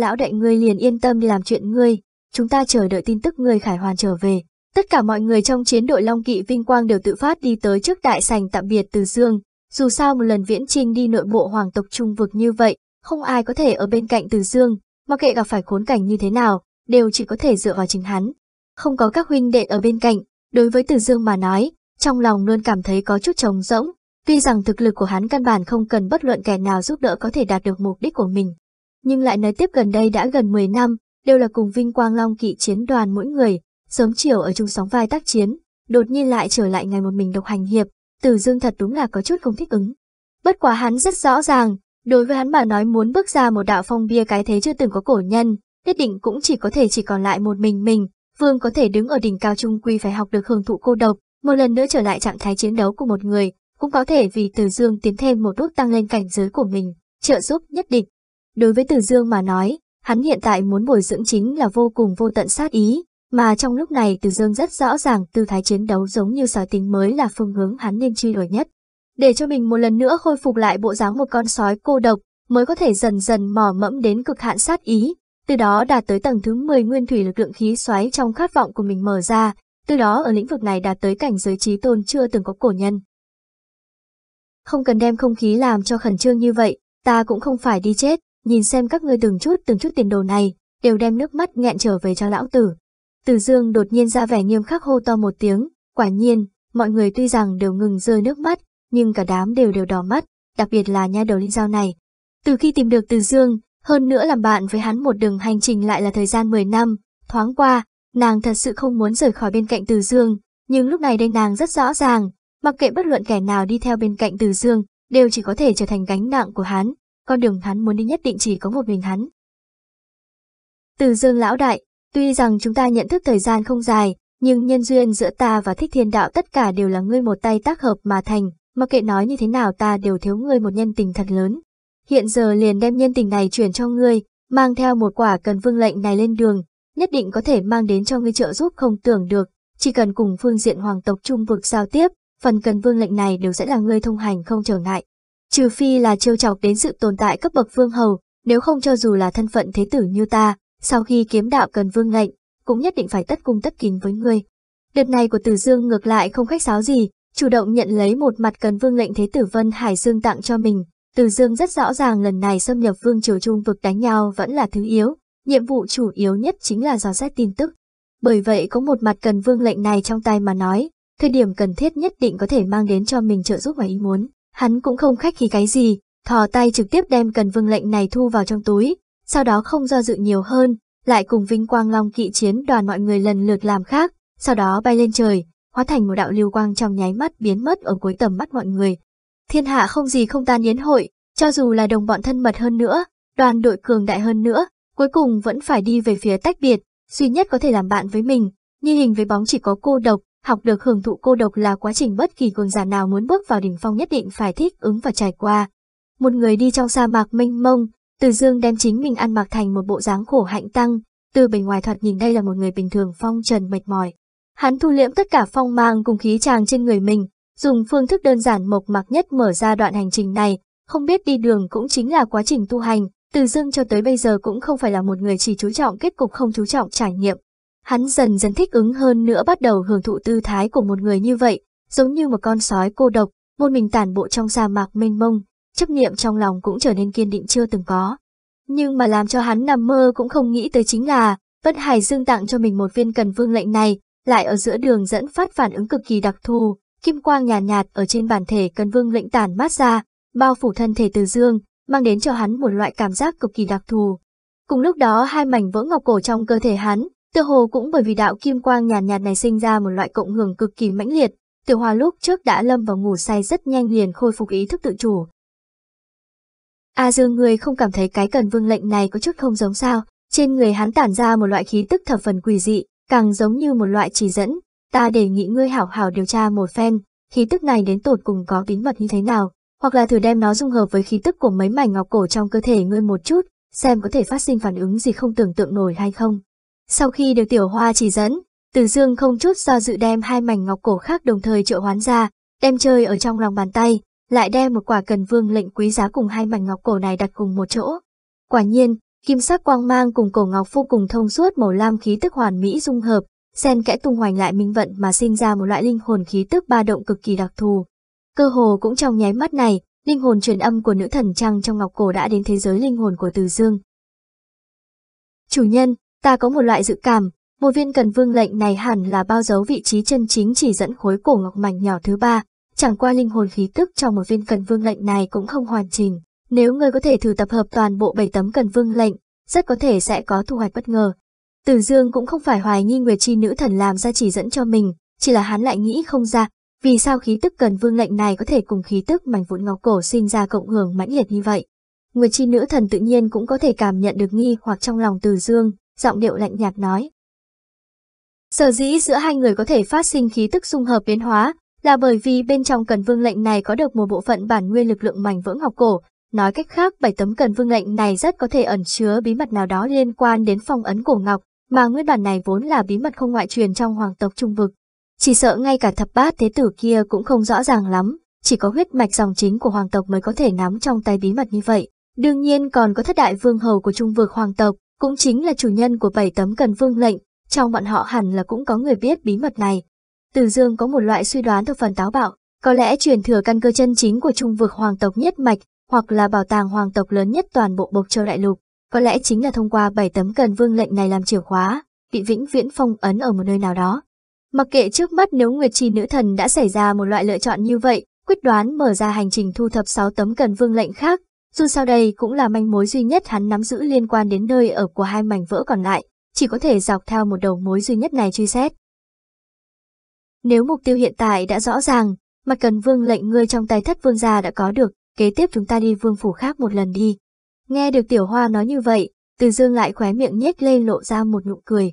lão đại ngươi liền yên tâm đi làm chuyện ngươi, chúng ta chờ đợi tin tức ngươi khải hoàn trở về. Tất cả mọi người trong chiến đội Long Kỵ Vinh Quang đều tự phát đi tới trước đại sành tạm biệt từ Dương, dù sao một lần viễn trinh đi nội bộ hoàng tộc trung vực như vậy, không ai có thể ở bên cạnh từ Dương, mặc kệ gặp phải khốn cảnh như thế nào, đều chỉ có thể dựa vào chính hắn. Không có các huynh đệ ở bên cạnh, đối với từ Dương mà nói, trong lòng luôn cảm thấy có chút trống rỗng, tuy rằng thực lực của hắn căn bản không cần bất luận kẻ nào giúp đỡ có thể đạt được mục đích của mình nhưng lại nói tiếp gần đây đã gần 10 năm, đều là cùng Vinh Quang Long kỵ chiến đoàn mỗi người, sớm chiều ở chung sóng vai tác chiến, đột nhiên lại trở lại ngày một mình độc hành hiệp, Từ Dương thật đúng là có chút không thích ứng. Bất quá hắn rất rõ ràng, đối với hắn mà nói muốn bước ra một đạo phong bia cái thế chưa từng có cổ nhân, nhất định cũng chỉ có thể chỉ còn lại một mình mình, Vương có thể đứng ở đỉnh cao trung quy phải học được hưởng thụ cô độc, một lần nữa trở lại trạng thái chiến đấu của một người, cũng có thể vì Từ Dương tiến thêm một bước tăng lên cảnh giới của mình, trợ giúp nhất định Đối với Từ Dương mà nói, hắn hiện tại muốn bồi dưỡng chính là vô cùng vô tận sát ý, mà trong lúc này Từ Dương rất rõ ràng tư thái chiến đấu giống như sói tính mới là phương hướng hắn nên truy đuổi nhất. Để cho mình một lần nữa khôi phục lại bộ dáng một con sói cô độc, mới có thể dần dần mò mẫm đến cực hạn sát ý, từ đó đạt tới tầng thứ 10 nguyên thủy lực lượng khí xoáy trong khát vọng của mình mở ra, từ đó ở lĩnh vực này đạt tới cảnh giới trí tôn chưa từng có cổ nhân. Không cần đem không khí làm cho khẩn trương như vậy, ta cũng không phải đi chết, nhìn xem các ngươi từng chút từng chút tiền đồ này, đều đem nước mắt nghẹn trở về cho lão tử. Từ dương đột nhiên ra vẻ nghiêm khắc hô to một tiếng, quả nhiên, mọi người tuy rằng đều ngừng rơi nước mắt, nhưng cả đám đều đều đỏ mắt, đặc biệt là nha đầu linh dao này. Từ khi tìm được từ dương, hơn nữa làm bạn với hắn một đường hành trình lại là thời gian 10 năm, thoáng qua, nàng thật sự không muốn rời khỏi bên cạnh từ dương, nhưng lúc này đây nàng rất rõ ràng, mặc kệ bất luận kẻ nào đi theo bên cạnh từ dương, đều chỉ có thể trở thành gánh nặng của hắn con đường hắn muốn đi nhất định chỉ có một mình hắn. Từ dương lão đại, tuy rằng chúng ta nhận thức thời gian không dài, nhưng nhân duyên giữa ta và thích thiên đạo tất cả đều là ngươi một tay tác hợp mà thành, mà kệ nói như thế nào ta đều thiếu ngươi một nhân tình thật lớn. Hiện giờ liền đem nhân tình này chuyển cho ngươi, mang theo một quả cần vương lệnh này lên đường, nhất định có thể mang đến cho ngươi trợ giúp không tưởng được, chỉ cần cùng phương diện hoàng tộc trung vực giao tiếp, phần cần vương lệnh này đều sẽ là ngươi thông hành không trở ngại. Trừ phi là trêu chọc đến sự tồn tại cấp bậc vương hầu, nếu không cho dù là thân phận thế tử như ta, sau khi kiếm đạo cần vương ngạnh, cũng nhất định phải tất cung tất kín với ngươi. Đợt này của Tử Dương ngược lại không khách sáo gì, chủ động nhận lấy một mặt cần vương lệnh thế tử Vân Hải Dương tặng cho mình. Tử Dương rất rõ ràng lần này xâm nhập vương triều trung vực đánh nhau vẫn là thứ yếu, nhiệm vụ chủ yếu nhất chính là dò xét tin tức. Bởi vậy có một mặt cần vương lệnh này trong tay mà nói, thời điểm cần thiết nhất định có thể mang đến cho mình trợ giúp và ý muốn. Hắn cũng không khách khí cái gì, thò tay trực tiếp đem cần vương lệnh này thu vào trong túi, sau đó không do dự nhiều hơn, lại cùng Vinh Quang Long kỵ chiến đoàn mọi người lần lượt làm khác, sau đó bay lên trời, hóa thành một đạo lưu quang trong nháy mắt biến mất ở cuối tầm mắt mọi người. Thiên hạ không gì không tan yến hội, cho dù là đồng bọn thân mật hơn nữa, đoàn đội cường đại hơn nữa, cuối cùng vẫn phải đi về phía tách biệt, duy nhất có thể làm bạn với mình, như hình với bóng chỉ có cô độc, Học được hưởng thụ cô độc là quá trình bất kỳ cường giả nào muốn bước vào đỉnh phong nhất định phải thích ứng và trải qua. Một người đi trong sa mạc mênh mông, Từ Dương đem chính mình ăn mặc thành một bộ dáng khổ hạnh tăng, từ bề ngoài thoạt nhìn đây là một người bình thường phong trần mệt mỏi. Hắn thu liễm tất cả phong mang cùng khí tràng trên người mình, dùng phương thức đơn giản mộc mạc nhất mở ra đoạn hành trình này, không biết đi đường cũng chính là quá trình tu hành, từ dương cho tới bây giờ cũng không phải là một người chỉ chú trọng kết cục không chú trọng trải nghiệm, Hắn dần dần thích ứng hơn nữa bắt đầu hưởng thụ tư thái của một người như vậy, giống như một con sói cô độc, một mình tản bộ trong sa mạc mênh mông, chấp niệm trong lòng cũng trở nên kiên định chưa từng có. Nhưng mà làm cho hắn nằm mơ cũng không nghĩ tới chính là, Vân Hải Dương tặng cho mình một viên cần vương lệnh này, lại ở giữa đường dẫn phát phản ứng cực kỳ đặc thù, kim quang nhàn nhạt, nhạt ở trên bản thể cần vương lệnh tản mát ra, bao phủ thân thể từ dương, mang đến cho hắn một loại cảm giác cực kỳ đặc thù. Cùng lúc đó hai mảnh vỡ ngọc cổ trong cơ thể hắn, tựa hồ cũng bởi vì đạo kim quang nhàn nhạt, nhạt này sinh ra một loại cộng hưởng cực kỳ mãnh liệt, tiểu hòa lúc trước đã lâm vào ngủ say rất nhanh liền khôi phục ý thức tự chủ. A dương người không cảm thấy cái cần vương lệnh này có chút không giống sao, trên người hắn tản ra một loại khí tức thập phần quỷ dị, càng giống như một loại chỉ dẫn, ta đề nghị ngươi hảo hảo điều tra một phen, khí tức này đến tột cùng có bí mật như thế nào, hoặc là thử đem nó dung hợp với khí tức của mấy mảnh ngọc cổ trong cơ thể ngươi một chút, xem có thể phát sinh phản ứng gì không tưởng tượng nổi hay không. Sau khi được tiểu hoa chỉ dẫn, Từ Dương không chút do dự đem hai mảnh ngọc cổ khác đồng thời triệu hoán ra, đem chơi ở trong lòng bàn tay, lại đem một quả cần vương lệnh quý giá cùng hai mảnh ngọc cổ này đặt cùng một chỗ. Quả nhiên, kim sắc quang mang cùng cổ ngọc vô cùng thông suốt màu lam khí tức hoàn mỹ dung hợp, xen kẽ tung hoành lại minh vận mà sinh ra một loại linh hồn khí tức ba động cực kỳ đặc thù. Cơ hồ cũng trong nháy mắt này, linh hồn truyền âm của nữ thần trăng trong ngọc cổ đã đến thế giới linh hồn của Từ Dương. Chủ nhân, Ta có một loại dự cảm, một viên cần vương lệnh này hẳn là bao dấu vị trí chân chính chỉ dẫn khối cổ ngọc mảnh nhỏ thứ ba, chẳng qua linh hồn khí tức trong một viên cần vương lệnh này cũng không hoàn chỉnh. Nếu ngươi có thể thử tập hợp toàn bộ bảy tấm cần vương lệnh, rất có thể sẽ có thu hoạch bất ngờ. Tử Dương cũng không phải hoài nghi Nguyệt Chi nữ thần làm ra chỉ dẫn cho mình, chỉ là hắn lại nghĩ không ra, vì sao khí tức cần vương lệnh này có thể cùng khí tức mảnh vụn ngọc cổ sinh ra cộng hưởng mãnh liệt như vậy. Nguyệt Chi nữ thần tự nhiên cũng có thể cảm nhận được nghi hoặc trong lòng Từ Dương, giọng điệu lạnh nhạt nói. Sở dĩ giữa hai người có thể phát sinh khí tức xung hợp biến hóa là bởi vì bên trong cần vương lệnh này có được một bộ phận bản nguyên lực lượng mảnh vỡ ngọc cổ. Nói cách khác, bảy tấm cần vương lệnh này rất có thể ẩn chứa bí mật nào đó liên quan đến phong ấn cổ ngọc, mà nguyên bản này vốn là bí mật không ngoại truyền trong hoàng tộc trung vực. Chỉ sợ ngay cả thập bát thế tử kia cũng không rõ ràng lắm, chỉ có huyết mạch dòng chính của hoàng tộc mới có thể nắm trong tay bí mật như vậy. Đương nhiên còn có thất đại vương hầu của trung vực hoàng tộc, cũng chính là chủ nhân của bảy tấm cần vương lệnh, trong bọn họ hẳn là cũng có người biết bí mật này. Từ Dương có một loại suy đoán thập phần táo bạo, có lẽ truyền thừa căn cơ chân chính của trung vực hoàng tộc nhất mạch, hoặc là bảo tàng hoàng tộc lớn nhất toàn bộ Bộc Châu đại lục, có lẽ chính là thông qua bảy tấm cần vương lệnh này làm chìa khóa, bị vĩnh viễn phong ấn ở một nơi nào đó. Mặc kệ trước mắt nếu Nguyệt Trì nữ thần đã xảy ra một loại lựa chọn như vậy, quyết đoán mở ra hành trình thu thập 6 tấm cần vương lệnh khác, dù sao đây cũng là manh mối duy nhất hắn nắm giữ liên quan đến nơi ở của hai mảnh vỡ còn lại, chỉ có thể dọc theo một đầu mối duy nhất này truy xét. Nếu mục tiêu hiện tại đã rõ ràng, mặt cần vương lệnh ngươi trong tay thất vương gia đã có được, kế tiếp chúng ta đi vương phủ khác một lần đi. Nghe được tiểu hoa nói như vậy, từ dương lại khóe miệng nhếch lên lộ ra một nụ cười.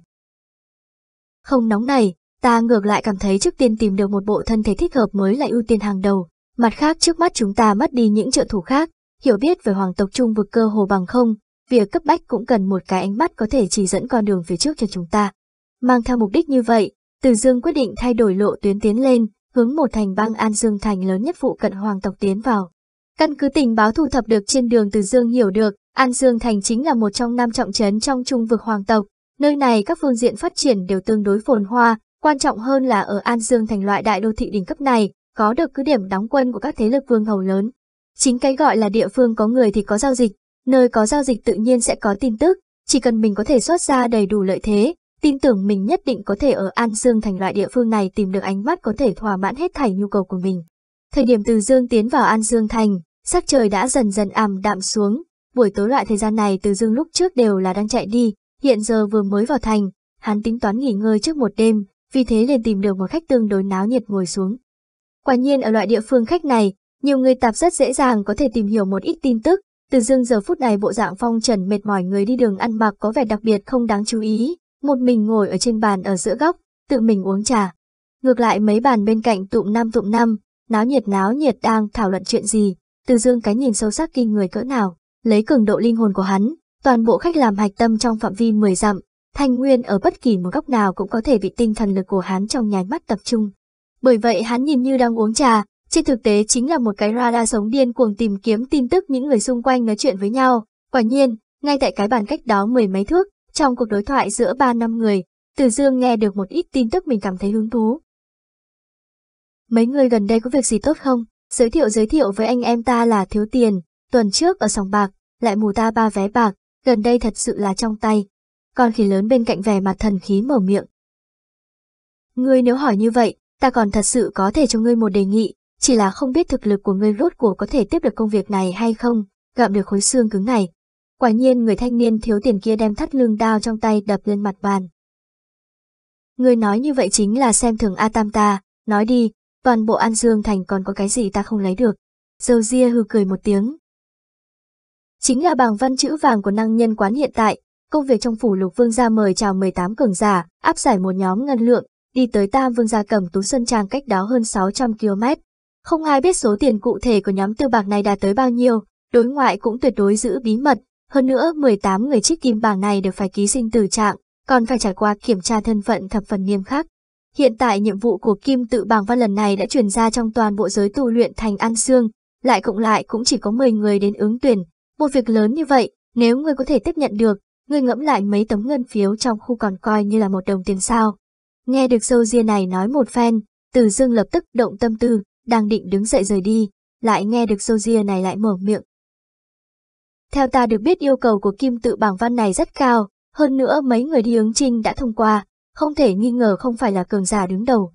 Không nóng này, ta ngược lại cảm thấy trước tiên tìm được một bộ thân thể thích hợp mới là ưu tiên hàng đầu, mặt khác trước mắt chúng ta mất đi những trợ thủ khác, Hiểu biết về hoàng tộc trung vực cơ hồ bằng không, việc cấp bách cũng cần một cái ánh mắt có thể chỉ dẫn con đường phía trước cho chúng ta. Mang theo mục đích như vậy, Từ Dương quyết định thay đổi lộ tuyến tiến lên, hướng một thành bang An Dương thành lớn nhất phụ cận hoàng tộc tiến vào. Căn cứ tình báo thu thập được trên đường Từ Dương hiểu được, An Dương thành chính là một trong năm trọng trấn trong trung vực hoàng tộc, nơi này các phương diện phát triển đều tương đối phồn hoa, quan trọng hơn là ở An Dương thành loại đại đô thị đỉnh cấp này, có được cứ điểm đóng quân của các thế lực vương hầu lớn, Chính cái gọi là địa phương có người thì có giao dịch, nơi có giao dịch tự nhiên sẽ có tin tức, chỉ cần mình có thể xuất ra đầy đủ lợi thế, tin tưởng mình nhất định có thể ở An Dương thành loại địa phương này tìm được ánh mắt có thể thỏa mãn hết thảy nhu cầu của mình. Thời điểm Từ Dương tiến vào An Dương thành, sắc trời đã dần dần ảm đạm xuống, buổi tối loại thời gian này Từ Dương lúc trước đều là đang chạy đi, hiện giờ vừa mới vào thành, hắn tính toán nghỉ ngơi trước một đêm, vì thế liền tìm được một khách tương đối náo nhiệt ngồi xuống. Quả nhiên ở loại địa phương khách này, nhiều người tạp rất dễ dàng có thể tìm hiểu một ít tin tức, từ dương giờ phút này bộ dạng phong trần mệt mỏi người đi đường ăn mặc có vẻ đặc biệt không đáng chú ý, một mình ngồi ở trên bàn ở giữa góc, tự mình uống trà. Ngược lại mấy bàn bên cạnh tụm năm tụm năm, náo nhiệt náo nhiệt đang thảo luận chuyện gì, từ dương cái nhìn sâu sắc kinh người cỡ nào, lấy cường độ linh hồn của hắn, toàn bộ khách làm hạch tâm trong phạm vi 10 dặm, thanh nguyên ở bất kỳ một góc nào cũng có thể bị tinh thần lực của hắn trong nháy mắt tập trung. Bởi vậy hắn nhìn như đang uống trà, trên thực tế chính là một cái radar sống điên cuồng tìm kiếm tin tức những người xung quanh nói chuyện với nhau. Quả nhiên, ngay tại cái bàn cách đó mười mấy thước, trong cuộc đối thoại giữa ba năm người, Từ Dương nghe được một ít tin tức mình cảm thấy hứng thú. Mấy người gần đây có việc gì tốt không? Giới thiệu giới thiệu với anh em ta là thiếu tiền, tuần trước ở sòng bạc, lại mù ta ba vé bạc, gần đây thật sự là trong tay. Con khỉ lớn bên cạnh vẻ mặt thần khí mở miệng. Ngươi nếu hỏi như vậy, ta còn thật sự có thể cho ngươi một đề nghị, chỉ là không biết thực lực của ngươi rốt cuộc có thể tiếp được công việc này hay không, gặm được khối xương cứng này. Quả nhiên người thanh niên thiếu tiền kia đem thắt lưng đao trong tay đập lên mặt bàn. Ngươi nói như vậy chính là xem thường A Tam ta, nói đi, toàn bộ An Dương Thành còn có cái gì ta không lấy được. Dâu ria hư cười một tiếng. Chính là bảng văn chữ vàng của năng nhân quán hiện tại, công việc trong phủ lục vương gia mời chào 18 cường giả, áp giải một nhóm ngân lượng, đi tới Tam Vương gia cầm tú sân trang cách đó hơn 600 km, không ai biết số tiền cụ thể của nhóm tư bạc này đạt tới bao nhiêu, đối ngoại cũng tuyệt đối giữ bí mật. Hơn nữa, 18 người trích kim bảng này đều phải ký sinh từ trạng, còn phải trải qua kiểm tra thân phận thập phần nghiêm khắc. Hiện tại nhiệm vụ của Kim Tự Bảng Văn lần này đã truyền ra trong toàn bộ giới tu luyện thành An Sương, lại cộng lại cũng chỉ có 10 người đến ứng tuyển. Một việc lớn như vậy, nếu người có thể tiếp nhận được, người ngẫm lại mấy tấm ngân phiếu trong khu còn coi như là một đồng tiền sao. Nghe được sâu riêng này nói một phen, Từ Dương lập tức động tâm tư, đang định đứng dậy rời đi, lại nghe được Sophia này lại mở miệng. Theo ta được biết yêu cầu của kim tự bảng văn này rất cao, hơn nữa mấy người đi ứng trinh đã thông qua, không thể nghi ngờ không phải là cường giả đứng đầu.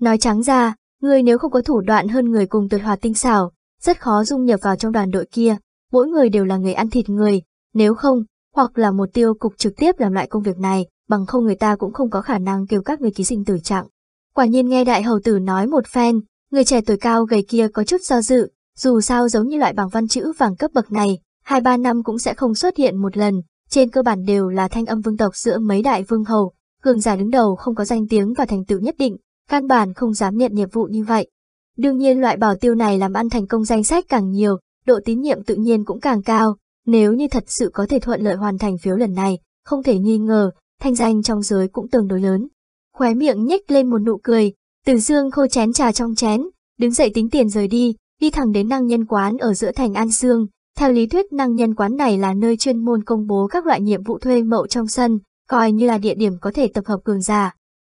Nói trắng ra, người nếu không có thủ đoạn hơn người cùng tuyệt hòa tinh xảo, rất khó dung nhập vào trong đoàn đội kia, mỗi người đều là người ăn thịt người, nếu không, hoặc là một tiêu cục trực tiếp làm lại công việc này, bằng không người ta cũng không có khả năng kêu các người ký sinh tử trạng. Quả nhiên nghe đại hầu tử nói một phen, Người trẻ tuổi cao gầy kia có chút do dự, dù sao giống như loại bảng văn chữ vàng cấp bậc này, 2-3 năm cũng sẽ không xuất hiện một lần, trên cơ bản đều là thanh âm vương tộc giữa mấy đại vương hầu, cường giả đứng đầu không có danh tiếng và thành tựu nhất định, căn bản không dám nhận nhiệm vụ như vậy. Đương nhiên loại bảo tiêu này làm ăn thành công danh sách càng nhiều, độ tín nhiệm tự nhiên cũng càng cao, nếu như thật sự có thể thuận lợi hoàn thành phiếu lần này, không thể nghi ngờ, thanh danh trong giới cũng tương đối lớn. Khóe miệng nhếch lên một nụ cười, từ Dương khô chén trà trong chén, đứng dậy tính tiền rời đi, đi thẳng đến năng nhân quán ở giữa thành An Dương. Theo lý thuyết năng nhân quán này là nơi chuyên môn công bố các loại nhiệm vụ thuê mậu trong sân, coi như là địa điểm có thể tập hợp cường giả.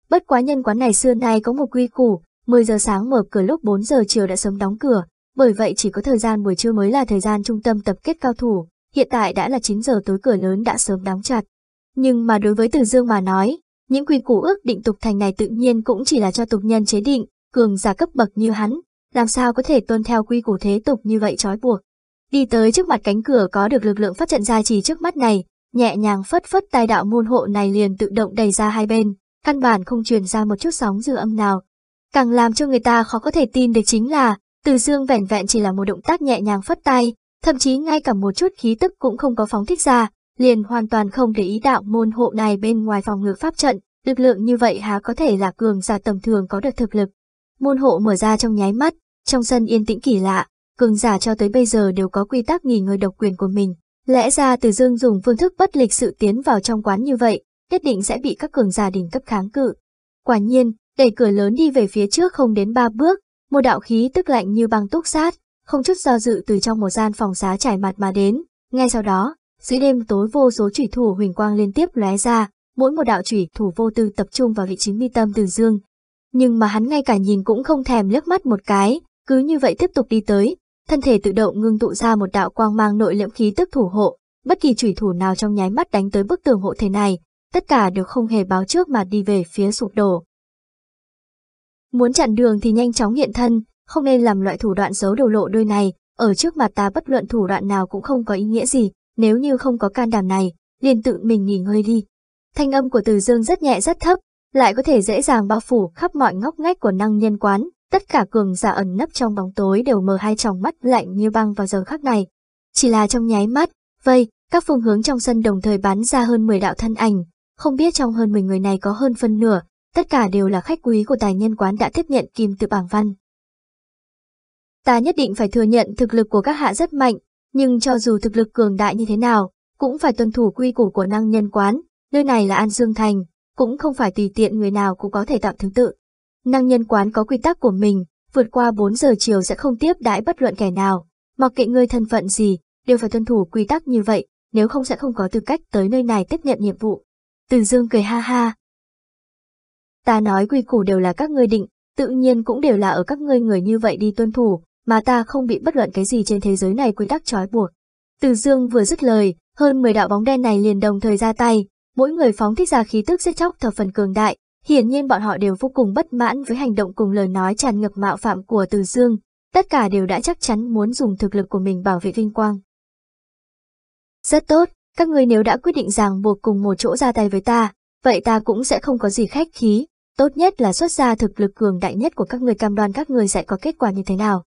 Bất quá nhân quán này xưa nay có một quy củ, 10 giờ sáng mở cửa lúc 4 giờ chiều đã sớm đóng cửa, bởi vậy chỉ có thời gian buổi trưa mới là thời gian trung tâm tập kết cao thủ, hiện tại đã là 9 giờ tối cửa lớn đã sớm đóng chặt. Nhưng mà đối với Từ Dương mà nói, những quy củ ước định tục thành này tự nhiên cũng chỉ là cho tục nhân chế định, cường giả cấp bậc như hắn, làm sao có thể tuân theo quy củ thế tục như vậy trói buộc. Đi tới trước mặt cánh cửa có được lực lượng phát trận gia trì trước mắt này, nhẹ nhàng phất phất tai đạo môn hộ này liền tự động đầy ra hai bên, căn bản không truyền ra một chút sóng dư âm nào. Càng làm cho người ta khó có thể tin được chính là, từ dương vẻn vẹn chỉ là một động tác nhẹ nhàng phất tay, thậm chí ngay cả một chút khí tức cũng không có phóng thích ra, liền hoàn toàn không để ý đạo môn hộ này bên ngoài phòng ngự pháp trận, lực lượng như vậy há có thể là cường giả tầm thường có được thực lực. Môn hộ mở ra trong nháy mắt, trong sân yên tĩnh kỳ lạ, cường giả cho tới bây giờ đều có quy tắc nghỉ ngơi độc quyền của mình. Lẽ ra Từ Dương dùng phương thức bất lịch sự tiến vào trong quán như vậy, nhất định sẽ bị các cường giả đỉnh cấp kháng cự. Quả nhiên, đẩy cửa lớn đi về phía trước không đến ba bước, một đạo khí tức lạnh như băng túc sát, không chút do dự từ trong một gian phòng xá trải mặt mà đến. Ngay sau đó, dưới đêm tối vô số chủy thủ huỳnh quang liên tiếp lóe ra, mỗi một đạo chủy thủ vô tư tập trung vào vị trí mi tâm Từ Dương. Nhưng mà hắn ngay cả nhìn cũng không thèm liếc mắt một cái, cứ như vậy tiếp tục đi tới, thân thể tự động ngưng tụ ra một đạo quang mang nội liễm khí tức thủ hộ, bất kỳ chủy thủ nào trong nháy mắt đánh tới bức tường hộ thể này, tất cả đều không hề báo trước mà đi về phía sụp đổ. Muốn chặn đường thì nhanh chóng hiện thân, không nên làm loại thủ đoạn giấu đầu lộ đôi này, ở trước mặt ta bất luận thủ đoạn nào cũng không có ý nghĩa gì, nếu như không có can đảm này, liền tự mình nghỉ ngơi đi. Thanh âm của Từ Dương rất nhẹ rất thấp, lại có thể dễ dàng bao phủ khắp mọi ngóc ngách của năng nhân quán, tất cả cường giả ẩn nấp trong bóng tối đều mở hai tròng mắt lạnh như băng vào giờ khắc này. Chỉ là trong nháy mắt, vây, các phương hướng trong sân đồng thời bắn ra hơn 10 đạo thân ảnh, không biết trong hơn 10 người này có hơn phân nửa, tất cả đều là khách quý của tài nhân quán đã tiếp nhận kim tự bảng văn. Ta nhất định phải thừa nhận thực lực của các hạ rất mạnh, nhưng cho dù thực lực cường đại như thế nào, cũng phải tuân thủ quy củ của năng nhân quán, nơi này là An Dương Thành, cũng không phải tùy tiện người nào cũng có thể tạm thứ tự. Năng nhân quán có quy tắc của mình, vượt qua 4 giờ chiều sẽ không tiếp đãi bất luận kẻ nào, mặc kệ người thân phận gì, đều phải tuân thủ quy tắc như vậy, nếu không sẽ không có tư cách tới nơi này tiếp nhận nhiệm vụ. Từ Dương cười ha ha. Ta nói quy củ đều là các ngươi định, tự nhiên cũng đều là ở các ngươi người như vậy đi tuân thủ, mà ta không bị bất luận cái gì trên thế giới này quy tắc trói buộc. Từ dương vừa dứt lời, hơn 10 đạo bóng đen này liền đồng thời ra tay, mỗi người phóng thích ra khí tức giết chóc thờ phần cường đại, hiển nhiên bọn họ đều vô cùng bất mãn với hành động cùng lời nói tràn ngập mạo phạm của từ dương, tất cả đều đã chắc chắn muốn dùng thực lực của mình bảo vệ vinh quang. Rất tốt, các ngươi nếu đã quyết định ràng buộc cùng một chỗ ra tay với ta, vậy ta cũng sẽ không có gì khách khí, tốt nhất là xuất ra thực lực cường đại nhất của các người cam đoan các người sẽ có kết quả như thế nào.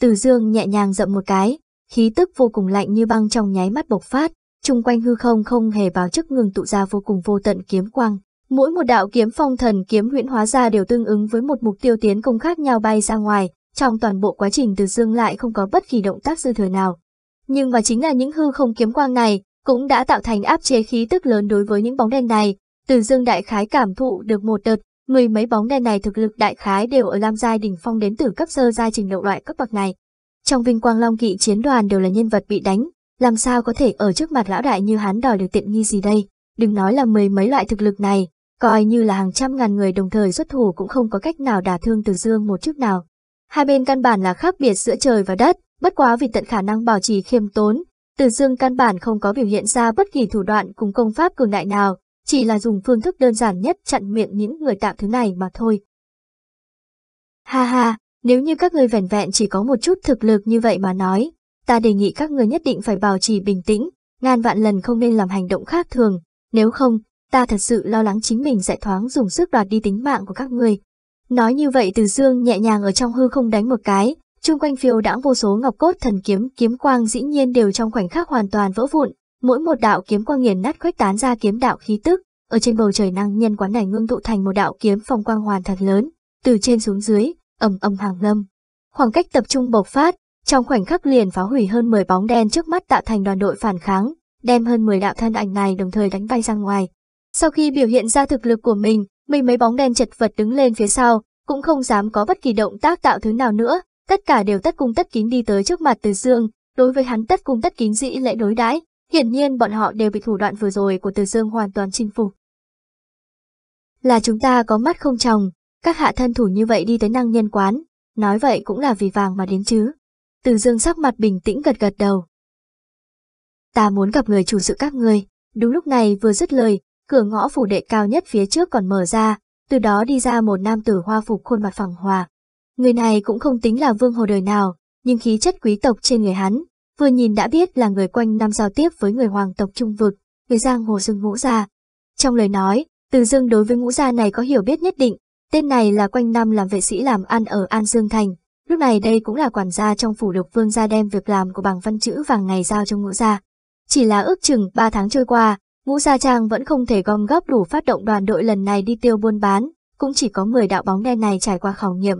Từ dương nhẹ nhàng rậm một cái, khí tức vô cùng lạnh như băng trong nháy mắt bộc phát, chung quanh hư không không hề báo chức ngừng tụ ra vô cùng vô tận kiếm quang. Mỗi một đạo kiếm phong thần kiếm huyễn hóa ra đều tương ứng với một mục tiêu tiến công khác nhau bay ra ngoài, trong toàn bộ quá trình từ dương lại không có bất kỳ động tác dư thừa nào. Nhưng mà chính là những hư không kiếm quang này, cũng đã tạo thành áp chế khí tức lớn đối với những bóng đen này, từ dương đại khái cảm thụ được một đợt Người mấy bóng đen này thực lực đại khái đều ở Lam Giai đỉnh phong đến từ cấp sơ giai trình độ loại cấp bậc này. Trong vinh quang long kỵ chiến đoàn đều là nhân vật bị đánh, làm sao có thể ở trước mặt lão đại như hắn đòi được tiện nghi gì đây, đừng nói là mười mấy loại thực lực này, coi như là hàng trăm ngàn người đồng thời xuất thủ cũng không có cách nào đả thương Từ Dương một chút nào. Hai bên căn bản là khác biệt giữa trời và đất, bất quá vì tận khả năng bảo trì khiêm tốn, Từ Dương căn bản không có biểu hiện ra bất kỳ thủ đoạn cùng công pháp cường đại nào, chỉ là dùng phương thức đơn giản nhất chặn miệng những người tạo thứ này mà thôi. Ha ha, nếu như các người vẻn vẹn chỉ có một chút thực lực như vậy mà nói, ta đề nghị các người nhất định phải bảo trì bình tĩnh, ngàn vạn lần không nên làm hành động khác thường, nếu không, ta thật sự lo lắng chính mình sẽ thoáng dùng sức đoạt đi tính mạng của các người. Nói như vậy từ dương nhẹ nhàng ở trong hư không đánh một cái, chung quanh phiêu đã vô số ngọc cốt thần kiếm kiếm quang dĩ nhiên đều trong khoảnh khắc hoàn toàn vỡ vụn, Mỗi một đạo kiếm quang nghiền nát khuếch tán ra kiếm đạo khí tức, ở trên bầu trời năng nhân quán này ngưng tụ thành một đạo kiếm phong quang hoàn thật lớn, từ trên xuống dưới, ầm ầm hàng lâm. Khoảng cách tập trung bộc phát, trong khoảnh khắc liền phá hủy hơn 10 bóng đen trước mắt tạo thành đoàn đội phản kháng, đem hơn 10 đạo thân ảnh này đồng thời đánh bay ra ngoài. Sau khi biểu hiện ra thực lực của mình, mình mấy bóng đen chật vật đứng lên phía sau, cũng không dám có bất kỳ động tác tạo thứ nào nữa, tất cả đều tất cung tất kín đi tới trước mặt Từ Dương, đối với hắn tất cung tất kín dĩ lễ đối đãi, Hiển nhiên bọn họ đều bị thủ đoạn vừa rồi của Từ Dương hoàn toàn chinh phục. Là chúng ta có mắt không tròng, các hạ thân thủ như vậy đi tới năng nhân quán, nói vậy cũng là vì vàng mà đến chứ. Từ Dương sắc mặt bình tĩnh gật gật đầu. Ta muốn gặp người chủ sự các người, đúng lúc này vừa dứt lời, cửa ngõ phủ đệ cao nhất phía trước còn mở ra, từ đó đi ra một nam tử hoa phục khuôn mặt phẳng hòa. Người này cũng không tính là vương hồ đời nào, nhưng khí chất quý tộc trên người hắn vừa nhìn đã biết là người quanh năm giao tiếp với người hoàng tộc trung vực, người giang hồ Dương ngũ gia. Trong lời nói, từ dương đối với ngũ gia này có hiểu biết nhất định, tên này là quanh năm làm vệ sĩ làm ăn ở An Dương Thành. Lúc này đây cũng là quản gia trong phủ Lục vương gia đem việc làm của bảng văn chữ vàng ngày giao cho ngũ gia. Chỉ là ước chừng 3 tháng trôi qua, ngũ gia trang vẫn không thể gom góp đủ phát động đoàn đội lần này đi tiêu buôn bán, cũng chỉ có 10 đạo bóng đen này trải qua khảo nghiệm.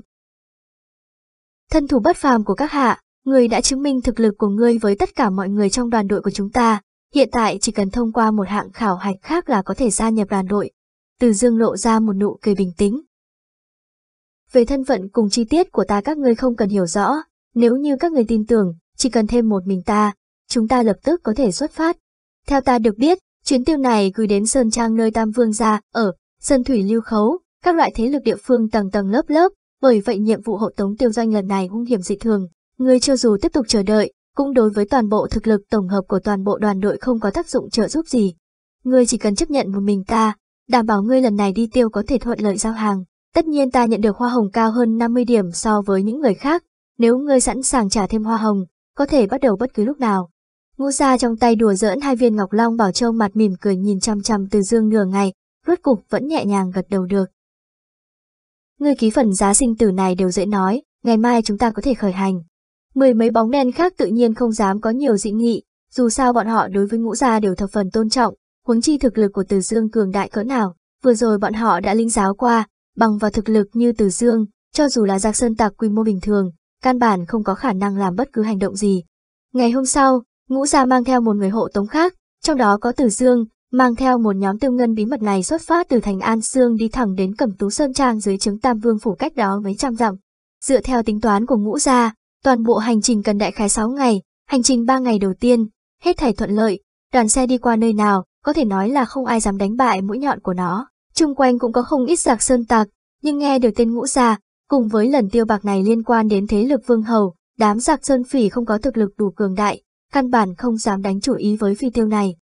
Thân thủ bất phàm của các hạ, người đã chứng minh thực lực của ngươi với tất cả mọi người trong đoàn đội của chúng ta, hiện tại chỉ cần thông qua một hạng khảo hạch khác là có thể gia nhập đoàn đội. Từ dương lộ ra một nụ cười bình tĩnh. Về thân phận cùng chi tiết của ta các ngươi không cần hiểu rõ, nếu như các ngươi tin tưởng, chỉ cần thêm một mình ta, chúng ta lập tức có thể xuất phát. Theo ta được biết, chuyến tiêu này gửi đến Sơn Trang nơi Tam Vương ra, ở, Sơn Thủy Lưu Khấu, các loại thế lực địa phương tầng tầng lớp lớp, bởi vậy nhiệm vụ hộ tống tiêu doanh lần này hung hiểm dị thường, Người cho dù tiếp tục chờ đợi, cũng đối với toàn bộ thực lực tổng hợp của toàn bộ đoàn đội không có tác dụng trợ giúp gì. Ngươi chỉ cần chấp nhận một mình ta, đảm bảo ngươi lần này đi tiêu có thể thuận lợi giao hàng. Tất nhiên ta nhận được hoa hồng cao hơn 50 điểm so với những người khác, nếu ngươi sẵn sàng trả thêm hoa hồng, có thể bắt đầu bất cứ lúc nào. Ngũ gia trong tay đùa giỡn hai viên ngọc long bảo châu mặt mỉm cười nhìn chăm chăm từ dương nửa ngày, rốt cục vẫn nhẹ nhàng gật đầu được. Ngươi ký phần giá sinh tử này đều dễ nói, ngày mai chúng ta có thể khởi hành mười mấy bóng đen khác tự nhiên không dám có nhiều dị nghị, dù sao bọn họ đối với ngũ gia đều thập phần tôn trọng, huống chi thực lực của Từ Dương cường đại cỡ nào, vừa rồi bọn họ đã linh giáo qua, bằng vào thực lực như Từ Dương, cho dù là giặc sơn tạc quy mô bình thường, căn bản không có khả năng làm bất cứ hành động gì. Ngày hôm sau, ngũ gia mang theo một người hộ tống khác, trong đó có Từ Dương, mang theo một nhóm tiêu ngân bí mật này xuất phát từ thành An Sương đi thẳng đến Cẩm Tú Sơn Trang dưới trướng Tam Vương phủ cách đó mấy trăm dặm. Dựa theo tính toán của ngũ gia, Toàn bộ hành trình cần đại khái 6 ngày, hành trình 3 ngày đầu tiên, hết thảy thuận lợi, đoàn xe đi qua nơi nào, có thể nói là không ai dám đánh bại mũi nhọn của nó. Trung quanh cũng có không ít giặc sơn tạc, nhưng nghe được tên ngũ già, cùng với lần tiêu bạc này liên quan đến thế lực vương hầu, đám giặc sơn phỉ không có thực lực đủ cường đại, căn bản không dám đánh chủ ý với phi tiêu này.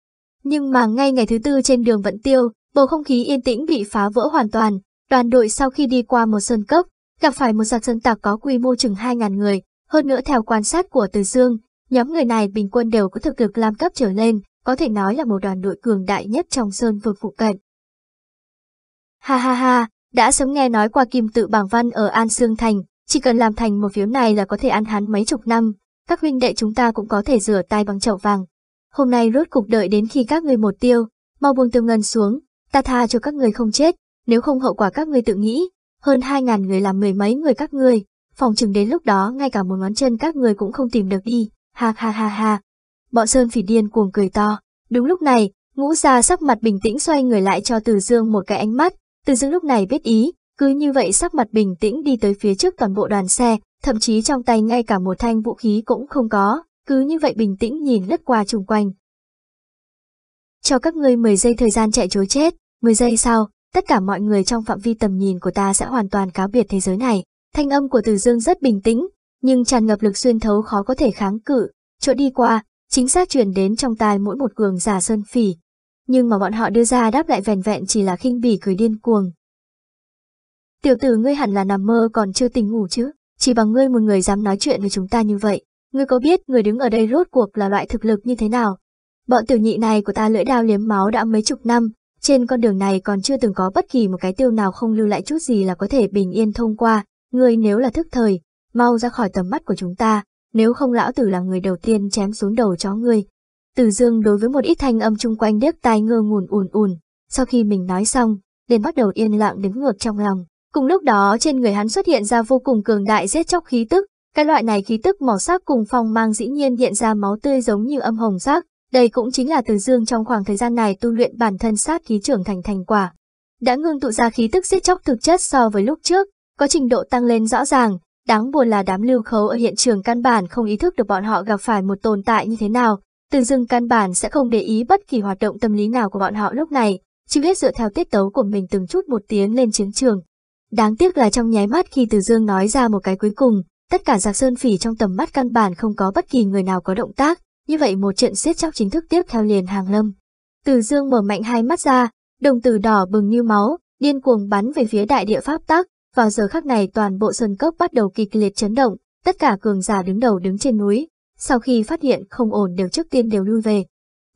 Nhưng mà ngay ngày thứ tư trên đường vận tiêu, bầu không khí yên tĩnh bị phá vỡ hoàn toàn, đoàn đội sau khi đi qua một sơn cốc, gặp phải một giặc sơn tạc có quy mô chừng 2.000 người, hơn nữa theo quan sát của Từ Dương, nhóm người này bình quân đều có thực lực lam cấp trở lên, có thể nói là một đoàn đội cường đại nhất trong sơn vực phụ cận. Ha ha ha, đã sớm nghe nói qua kim tự bảng văn ở An Sương Thành, chỉ cần làm thành một phiếu này là có thể ăn hắn mấy chục năm, các huynh đệ chúng ta cũng có thể rửa tay bằng chậu vàng. Hôm nay rốt cục đợi đến khi các người một tiêu, mau buông tiêu ngân xuống, ta tha cho các người không chết, nếu không hậu quả các người tự nghĩ, hơn hai ngàn người làm mười mấy người các người, phòng chừng đến lúc đó ngay cả một ngón chân các người cũng không tìm được đi, ha ha ha ha. Bọn Sơn Phỉ điên cuồng cười to, đúng lúc này, ngũ gia sắc mặt bình tĩnh xoay người lại cho Từ Dương một cái ánh mắt, Từ Dương lúc này biết ý, cứ như vậy sắc mặt bình tĩnh đi tới phía trước toàn bộ đoàn xe, thậm chí trong tay ngay cả một thanh vũ khí cũng không có, cứ như vậy bình tĩnh nhìn lướt qua chung quanh. Cho các ngươi 10 giây thời gian chạy chối chết, 10 giây sau, tất cả mọi người trong phạm vi tầm nhìn của ta sẽ hoàn toàn cáo biệt thế giới này. Thanh âm của Từ Dương rất bình tĩnh, nhưng tràn ngập lực xuyên thấu khó có thể kháng cự, chỗ đi qua, chính xác truyền đến trong tai mỗi một cường giả sơn phỉ. Nhưng mà bọn họ đưa ra đáp lại vẻn vẹn chỉ là khinh bỉ cười điên cuồng. Tiểu tử ngươi hẳn là nằm mơ còn chưa tỉnh ngủ chứ, chỉ bằng ngươi một người dám nói chuyện với chúng ta như vậy, ngươi có biết người đứng ở đây rốt cuộc là loại thực lực như thế nào? Bọn tiểu nhị này của ta lưỡi đao liếm máu đã mấy chục năm, trên con đường này còn chưa từng có bất kỳ một cái tiêu nào không lưu lại chút gì là có thể bình yên thông qua, Ngươi nếu là thức thời, mau ra khỏi tầm mắt của chúng ta, nếu không lão tử là người đầu tiên chém xuống đầu chó ngươi. Tử Dương đối với một ít thanh âm chung quanh điếc tai ngơ ngùn ùn ùn, sau khi mình nói xong, liền bắt đầu yên lặng đứng ngược trong lòng. Cùng lúc đó trên người hắn xuất hiện ra vô cùng cường đại giết chóc khí tức, cái loại này khí tức màu sắc cùng phong mang dĩ nhiên hiện ra máu tươi giống như âm hồng sắc, đây cũng chính là Từ Dương trong khoảng thời gian này tu luyện bản thân sát khí trưởng thành thành quả. Đã ngưng tụ ra khí tức giết chóc thực chất so với lúc trước, có trình độ tăng lên rõ ràng, đáng buồn là đám lưu khấu ở hiện trường căn bản không ý thức được bọn họ gặp phải một tồn tại như thế nào, từ dưng căn bản sẽ không để ý bất kỳ hoạt động tâm lý nào của bọn họ lúc này, chỉ biết dựa theo tiết tấu của mình từng chút một tiếng lên chiến trường. Đáng tiếc là trong nháy mắt khi Từ Dương nói ra một cái cuối cùng, tất cả giặc sơn phỉ trong tầm mắt căn bản không có bất kỳ người nào có động tác, như vậy một trận siết chóc chính thức tiếp theo liền hàng lâm. Từ Dương mở mạnh hai mắt ra, đồng tử đỏ bừng như máu, điên cuồng bắn về phía đại địa pháp tắc, vào giờ khắc này toàn bộ sơn cốc bắt đầu kịch liệt chấn động, tất cả cường giả đứng đầu đứng trên núi, sau khi phát hiện không ổn đều trước tiên đều lui về.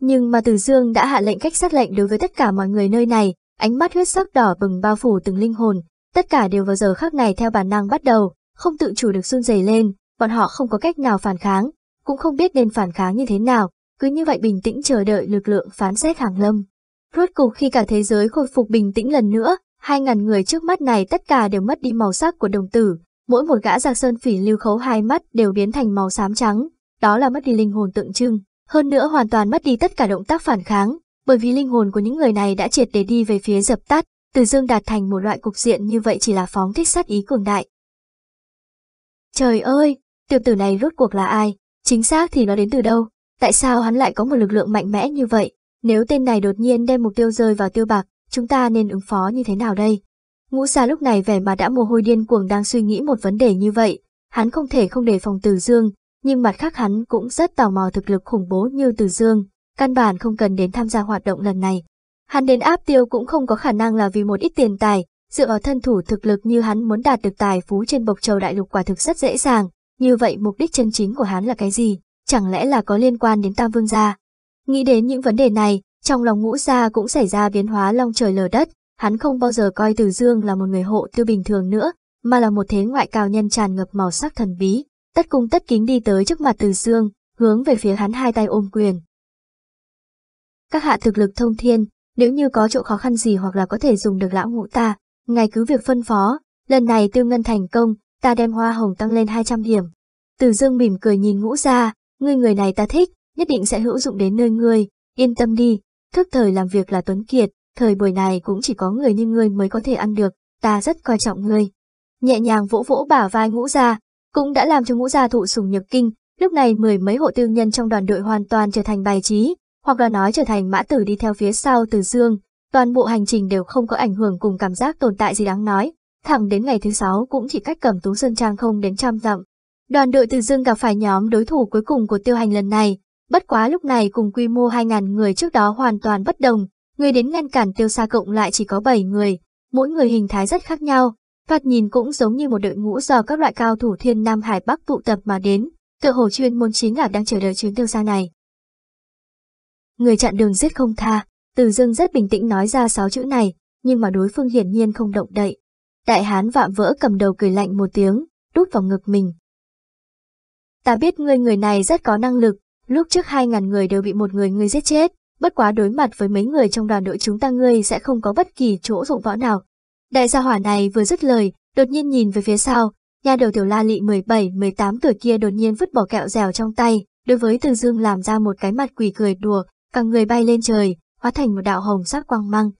Nhưng mà Từ Dương đã hạ lệnh cách sát lệnh đối với tất cả mọi người nơi này, ánh mắt huyết sắc đỏ bừng bao phủ từng linh hồn, tất cả đều vào giờ khắc này theo bản năng bắt đầu, không tự chủ được run rẩy lên, bọn họ không có cách nào phản kháng, cũng không biết nên phản kháng như thế nào, cứ như vậy bình tĩnh chờ đợi lực lượng phán xét hàng lâm. Rốt cục khi cả thế giới khôi phục bình tĩnh lần nữa, Hai ngàn người trước mắt này tất cả đều mất đi màu sắc của đồng tử, mỗi một gã giặc sơn phỉ lưu khấu hai mắt đều biến thành màu xám trắng, đó là mất đi linh hồn tượng trưng, hơn nữa hoàn toàn mất đi tất cả động tác phản kháng, bởi vì linh hồn của những người này đã triệt để đi về phía dập tắt, từ dương đạt thành một loại cục diện như vậy chỉ là phóng thích sát ý cường đại. Trời ơi, tiểu tử này rốt cuộc là ai? Chính xác thì nó đến từ đâu? Tại sao hắn lại có một lực lượng mạnh mẽ như vậy? Nếu tên này đột nhiên đem mục tiêu rơi vào tiêu bạc, chúng ta nên ứng phó như thế nào đây? Ngũ gia lúc này vẻ mà đã mồ hôi điên cuồng đang suy nghĩ một vấn đề như vậy, hắn không thể không đề phòng Từ Dương, nhưng mặt khác hắn cũng rất tò mò thực lực khủng bố như Từ Dương, căn bản không cần đến tham gia hoạt động lần này. Hắn đến áp tiêu cũng không có khả năng là vì một ít tiền tài, dựa vào thân thủ thực lực như hắn muốn đạt được tài phú trên bộc châu đại lục quả thực rất dễ dàng, như vậy mục đích chân chính của hắn là cái gì, chẳng lẽ là có liên quan đến Tam Vương gia? Nghĩ đến những vấn đề này, trong lòng ngũ gia cũng xảy ra biến hóa long trời lở đất, hắn không bao giờ coi Từ Dương là một người hộ tiêu bình thường nữa, mà là một thế ngoại cao nhân tràn ngập màu sắc thần bí, tất cung tất kính đi tới trước mặt Từ Dương, hướng về phía hắn hai tay ôm quyền. Các hạ thực lực thông thiên, nếu như có chỗ khó khăn gì hoặc là có thể dùng được lão ngũ ta, ngài cứ việc phân phó, lần này tiêu ngân thành công, ta đem hoa hồng tăng lên 200 điểm. Từ Dương mỉm cười nhìn ngũ gia ngươi người này ta thích, nhất định sẽ hữu dụng đến nơi ngươi, yên tâm đi, Thức thời làm việc là tuấn kiệt, thời buổi này cũng chỉ có người như ngươi mới có thể ăn được, ta rất coi trọng ngươi. Nhẹ nhàng vỗ vỗ bả vai ngũ gia, cũng đã làm cho ngũ gia thụ sùng nhược kinh, lúc này mười mấy hộ tư nhân trong đoàn đội hoàn toàn trở thành bài trí, hoặc là nói trở thành mã tử đi theo phía sau từ dương, toàn bộ hành trình đều không có ảnh hưởng cùng cảm giác tồn tại gì đáng nói, thẳng đến ngày thứ sáu cũng chỉ cách cẩm tú sơn trang không đến trăm dặm. Đoàn đội từ dương gặp phải nhóm đối thủ cuối cùng của tiêu hành lần này, Bất quá lúc này cùng quy mô 2.000 người trước đó hoàn toàn bất đồng, người đến ngăn cản tiêu xa cộng lại chỉ có 7 người, mỗi người hình thái rất khác nhau, thoạt nhìn cũng giống như một đội ngũ do các loại cao thủ thiên Nam Hải Bắc tụ tập mà đến, tựa hồ chuyên môn chính là đang chờ đợi chuyến tiêu xa này. Người chặn đường giết không tha, từ dương rất bình tĩnh nói ra sáu chữ này, nhưng mà đối phương hiển nhiên không động đậy. Đại hán vạm vỡ cầm đầu cười lạnh một tiếng, đút vào ngực mình. Ta biết ngươi người này rất có năng lực, Lúc trước 2.000 người đều bị một người ngươi giết chết, bất quá đối mặt với mấy người trong đoàn đội chúng ta ngươi sẽ không có bất kỳ chỗ dụng võ nào. Đại gia hỏa này vừa dứt lời, đột nhiên nhìn về phía sau, nhà đầu tiểu la lị 17-18 tuổi kia đột nhiên vứt bỏ kẹo dẻo trong tay, đối với Từ Dương làm ra một cái mặt quỷ cười đùa, cả người bay lên trời, hóa thành một đạo hồng sắc quang mang.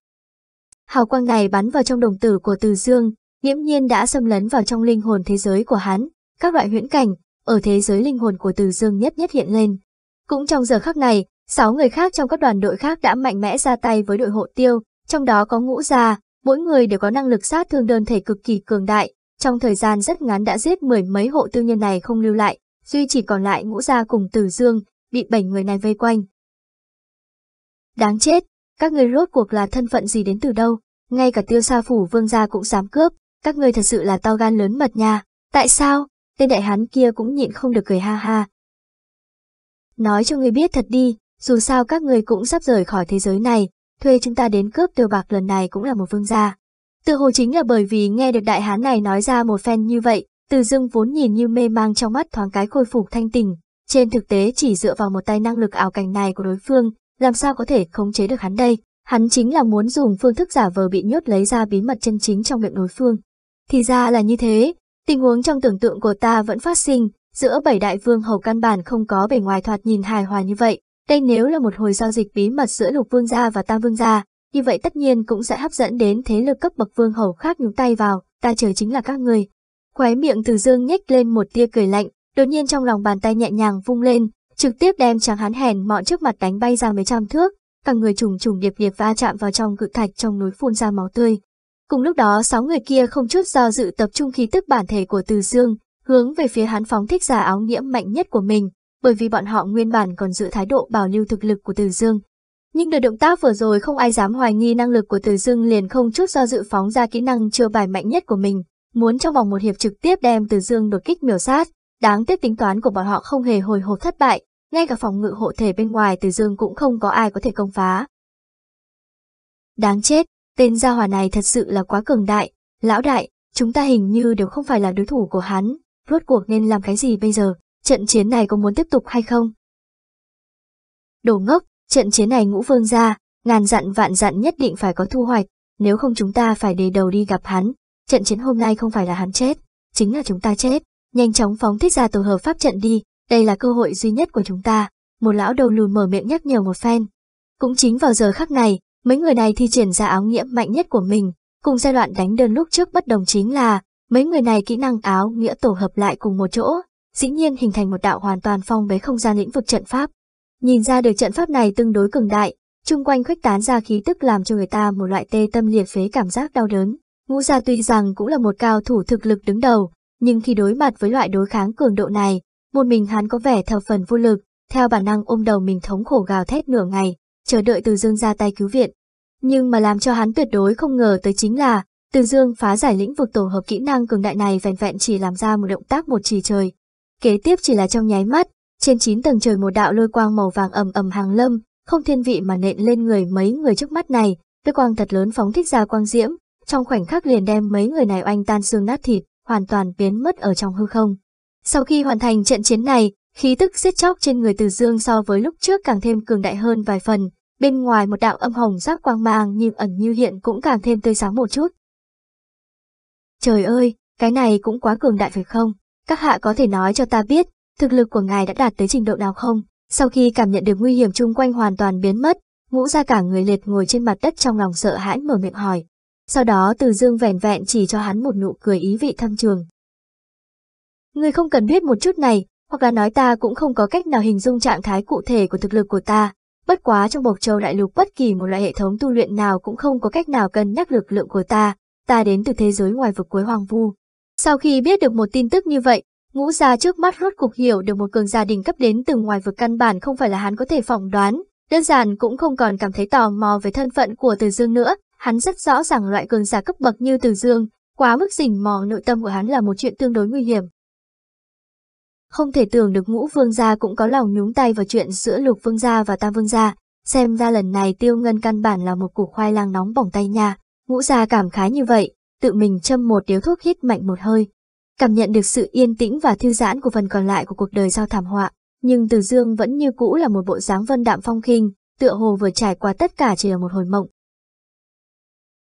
Hào quang này bắn vào trong đồng tử của Từ Dương, nghiễm nhiên đã xâm lấn vào trong linh hồn thế giới của hắn, các loại huyễn cảnh, ở thế giới linh hồn của Từ Dương nhất nhất hiện lên, cũng trong giờ khắc này, 6 người khác trong các đoàn đội khác đã mạnh mẽ ra tay với đội hộ tiêu, trong đó có ngũ già, mỗi người đều có năng lực sát thương đơn thể cực kỳ cường đại, trong thời gian rất ngắn đã giết mười mấy hộ tư nhân này không lưu lại, duy chỉ còn lại ngũ gia cùng tử dương, bị bảy người này vây quanh. Đáng chết, các người rốt cuộc là thân phận gì đến từ đâu, ngay cả tiêu sa phủ vương gia cũng dám cướp, các người thật sự là to gan lớn mật nha, tại sao, tên đại hán kia cũng nhịn không được cười ha ha, Nói cho người biết thật đi, dù sao các người cũng sắp rời khỏi thế giới này, thuê chúng ta đến cướp tiêu bạc lần này cũng là một vương gia. Tự hồ chính là bởi vì nghe được đại hán này nói ra một phen như vậy, từ dưng vốn nhìn như mê mang trong mắt thoáng cái khôi phục thanh tỉnh, trên thực tế chỉ dựa vào một tay năng lực ảo cảnh này của đối phương, làm sao có thể khống chế được hắn đây. Hắn chính là muốn dùng phương thức giả vờ bị nhốt lấy ra bí mật chân chính trong miệng đối phương. Thì ra là như thế, tình huống trong tưởng tượng của ta vẫn phát sinh, Giữa bảy đại vương hầu căn bản không có bề ngoài thoạt nhìn hài hòa như vậy, đây nếu là một hồi giao dịch bí mật giữa lục vương gia và tam vương gia, như vậy tất nhiên cũng sẽ hấp dẫn đến thế lực cấp bậc vương hầu khác nhúng tay vào, ta chờ chính là các người. Khóe miệng từ dương nhếch lên một tia cười lạnh, đột nhiên trong lòng bàn tay nhẹ nhàng vung lên, trực tiếp đem tráng hán hèn mọn trước mặt đánh bay ra mấy trăm thước, cả người trùng trùng điệp điệp va chạm vào trong cự thạch trong núi phun ra máu tươi. Cùng lúc đó sáu người kia không chút do dự tập trung khí tức bản thể của từ dương, hướng về phía hắn phóng thích giả áo nhiễm mạnh nhất của mình, bởi vì bọn họ nguyên bản còn giữ thái độ bảo lưu thực lực của Từ Dương. Nhưng được động tác vừa rồi không ai dám hoài nghi năng lực của Từ Dương liền không chút do dự phóng ra kỹ năng chưa bài mạnh nhất của mình, muốn trong vòng một hiệp trực tiếp đem Từ Dương đột kích miểu sát. Đáng tiếc tính toán của bọn họ không hề hồi hộp thất bại, ngay cả phòng ngự hộ thể bên ngoài Từ Dương cũng không có ai có thể công phá. Đáng chết, tên gia hỏa này thật sự là quá cường đại, lão đại, chúng ta hình như đều không phải là đối thủ của hắn, rốt cuộc nên làm cái gì bây giờ, trận chiến này có muốn tiếp tục hay không? Đồ ngốc, trận chiến này ngũ vương ra, ngàn dặn vạn dặn nhất định phải có thu hoạch, nếu không chúng ta phải đề đầu đi gặp hắn, trận chiến hôm nay không phải là hắn chết, chính là chúng ta chết, nhanh chóng phóng thích ra tổ hợp pháp trận đi, đây là cơ hội duy nhất của chúng ta, một lão đầu lùn mở miệng nhắc nhở một phen. Cũng chính vào giờ khắc này, mấy người này thi triển ra áo nghĩa mạnh nhất của mình, cùng giai đoạn đánh đơn lúc trước bất đồng chính là, Mấy người này kỹ năng áo nghĩa tổ hợp lại cùng một chỗ, dĩ nhiên hình thành một đạo hoàn toàn phong bế không gian lĩnh vực trận pháp. Nhìn ra được trận pháp này tương đối cường đại, chung quanh khuếch tán ra khí tức làm cho người ta một loại tê tâm liệt phế cảm giác đau đớn. Ngũ gia tuy rằng cũng là một cao thủ thực lực đứng đầu, nhưng khi đối mặt với loại đối kháng cường độ này, một mình hắn có vẻ theo phần vô lực, theo bản năng ôm đầu mình thống khổ gào thét nửa ngày, chờ đợi từ dương ra tay cứu viện. Nhưng mà làm cho hắn tuyệt đối không ngờ tới chính là, Tường Dương phá giải lĩnh vực tổ hợp kỹ năng cường đại này vẹn vẹn chỉ làm ra một động tác một chỉ trời. Kế tiếp chỉ là trong nháy mắt, trên chín tầng trời một đạo lôi quang màu vàng ầm ầm hàng lâm, không thiên vị mà nện lên người mấy người trước mắt này, lôi quang thật lớn phóng thích ra quang diễm, trong khoảnh khắc liền đem mấy người này oanh tan xương nát thịt, hoàn toàn biến mất ở trong hư không. Sau khi hoàn thành trận chiến này, khí tức giết chóc trên người Từ Dương so với lúc trước càng thêm cường đại hơn vài phần, bên ngoài một đạo âm hồng sắc quang mang như ẩn như hiện cũng càng thêm tươi sáng một chút. Trời ơi, cái này cũng quá cường đại phải không? Các hạ có thể nói cho ta biết, thực lực của ngài đã đạt tới trình độ nào không? Sau khi cảm nhận được nguy hiểm chung quanh hoàn toàn biến mất, ngũ ra cả người liệt ngồi trên mặt đất trong lòng sợ hãi mở miệng hỏi. Sau đó từ dương vẻn vẹn chỉ cho hắn một nụ cười ý vị thâm trường. Người không cần biết một chút này, hoặc là nói ta cũng không có cách nào hình dung trạng thái cụ thể của thực lực của ta. Bất quá trong bộc châu đại lục bất kỳ một loại hệ thống tu luyện nào cũng không có cách nào cân nhắc lực lượng của ta, ta đến từ thế giới ngoài vực cuối hoang vu. Sau khi biết được một tin tức như vậy, ngũ gia trước mắt rốt cục hiểu được một cường gia đình cấp đến từ ngoài vực căn bản không phải là hắn có thể phỏng đoán, đơn giản cũng không còn cảm thấy tò mò về thân phận của Từ Dương nữa, hắn rất rõ rằng loại cường giả cấp bậc như Từ Dương, quá mức rình mò nội tâm của hắn là một chuyện tương đối nguy hiểm. Không thể tưởng được ngũ vương gia cũng có lòng nhúng tay vào chuyện giữa lục vương gia và tam vương gia, xem ra lần này tiêu ngân căn bản là một củ khoai lang nóng bỏng tay nha. Ngũ gia cảm khái như vậy, tự mình châm một điếu thuốc hít mạnh một hơi. Cảm nhận được sự yên tĩnh và thư giãn của phần còn lại của cuộc đời sau thảm họa, nhưng Từ Dương vẫn như cũ là một bộ dáng vân đạm phong khinh, tựa hồ vừa trải qua tất cả chỉ là một hồi mộng.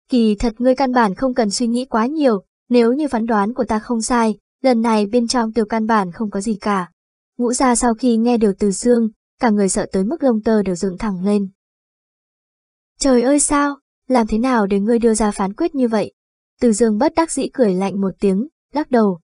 Kỳ thật ngươi căn bản không cần suy nghĩ quá nhiều, nếu như phán đoán của ta không sai, lần này bên trong tiểu căn bản không có gì cả. Ngũ gia sau khi nghe điều Từ Dương, cả người sợ tới mức lông tơ đều dựng thẳng lên. Trời ơi sao, làm thế nào để ngươi đưa ra phán quyết như vậy? Từ dương bất đắc dĩ cười lạnh một tiếng, lắc đầu.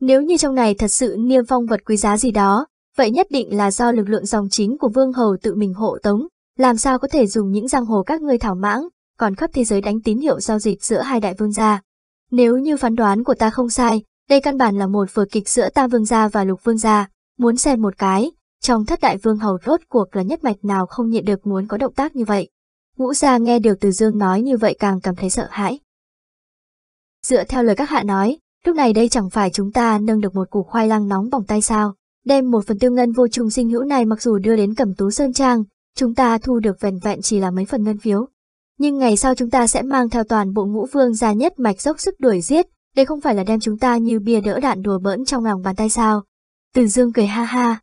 Nếu như trong này thật sự niêm phong vật quý giá gì đó, vậy nhất định là do lực lượng dòng chính của vương hầu tự mình hộ tống, làm sao có thể dùng những giang hồ các ngươi thảo mãng, còn khắp thế giới đánh tín hiệu giao dịch giữa hai đại vương gia. Nếu như phán đoán của ta không sai, đây căn bản là một vừa kịch giữa ta vương gia và lục vương gia, muốn xem một cái, trong thất đại vương hầu rốt cuộc là nhất mạch nào không nhịn được muốn có động tác như vậy. Ngũ gia nghe được Từ Dương nói như vậy càng cảm thấy sợ hãi. Dựa theo lời các hạ nói, lúc này đây chẳng phải chúng ta nâng được một củ khoai lang nóng bỏng tay sao, đem một phần tiêu ngân vô trùng sinh hữu này mặc dù đưa đến cẩm tú sơn trang, chúng ta thu được vẹn vẹn chỉ là mấy phần ngân phiếu. Nhưng ngày sau chúng ta sẽ mang theo toàn bộ ngũ vương gia nhất mạch dốc sức đuổi giết, đây không phải là đem chúng ta như bia đỡ đạn đùa bỡn trong lòng bàn tay sao. Từ dương cười ha ha.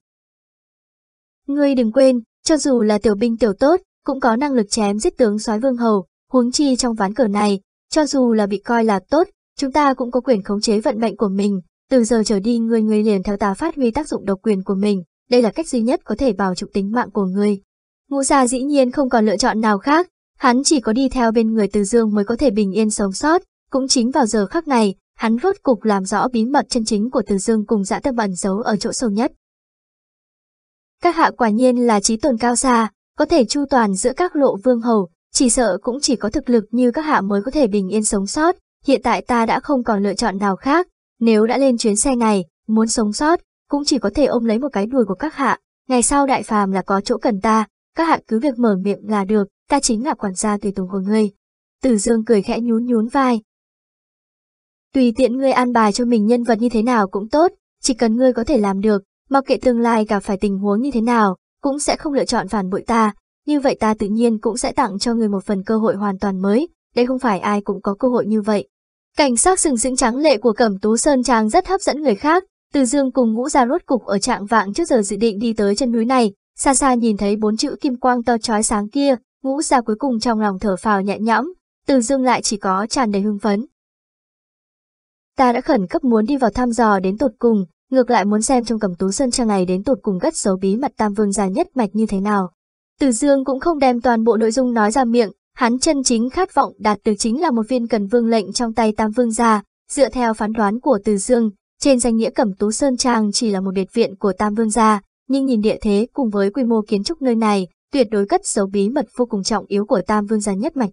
Ngươi đừng quên, cho dù là tiểu binh tiểu tốt, cũng có năng lực chém giết tướng soái vương hầu, huống chi trong ván cờ này, cho dù là bị coi là tốt, chúng ta cũng có quyền khống chế vận mệnh của mình, từ giờ trở đi người người liền theo ta phát huy tác dụng độc quyền của mình, đây là cách duy nhất có thể bảo trụ tính mạng của người Ngũ gia dĩ nhiên không còn lựa chọn nào khác, hắn chỉ có đi theo bên người Từ Dương mới có thể bình yên sống sót, cũng chính vào giờ khắc này, hắn rốt cục làm rõ bí mật chân chính của Từ Dương cùng dã tâm ẩn giấu ở chỗ sâu nhất. Các hạ quả nhiên là trí tuần cao xa, có thể chu toàn giữa các lộ vương hầu, chỉ sợ cũng chỉ có thực lực như các hạ mới có thể bình yên sống sót, hiện tại ta đã không còn lựa chọn nào khác, nếu đã lên chuyến xe này, muốn sống sót, cũng chỉ có thể ôm lấy một cái đuôi của các hạ, ngày sau đại phàm là có chỗ cần ta, các hạ cứ việc mở miệng là được, ta chính là quản gia tùy tùng của ngươi. Tử Dương cười khẽ nhún nhún vai. Tùy tiện ngươi an bài cho mình nhân vật như thế nào cũng tốt, chỉ cần ngươi có thể làm được, mặc kệ tương lai gặp phải tình huống như thế nào, cũng sẽ không lựa chọn phản bội ta, như vậy ta tự nhiên cũng sẽ tặng cho người một phần cơ hội hoàn toàn mới, đây không phải ai cũng có cơ hội như vậy. Cảnh sắc sừng sững trắng lệ của Cẩm Tú Sơn Trang rất hấp dẫn người khác, Từ Dương cùng ngũ ra rốt cục ở trạng vạng trước giờ dự định đi tới chân núi này, xa xa nhìn thấy bốn chữ kim quang to trói sáng kia, ngũ ra cuối cùng trong lòng thở phào nhẹ nhõm, Từ Dương lại chỉ có tràn đầy hưng phấn. Ta đã khẩn cấp muốn đi vào thăm dò đến tột cùng, Ngược lại muốn xem trong cầm tú sơn trang này đến tột cùng cất giấu bí mật tam vương gia nhất mạch như thế nào. Từ dương cũng không đem toàn bộ nội dung nói ra miệng, hắn chân chính khát vọng đạt từ chính là một viên cần vương lệnh trong tay tam vương gia. Dựa theo phán đoán của từ dương, trên danh nghĩa cẩm tú sơn trang chỉ là một biệt viện của tam vương gia, nhưng nhìn địa thế cùng với quy mô kiến trúc nơi này, tuyệt đối cất giấu bí mật vô cùng trọng yếu của Tam Vương gia nhất mạch.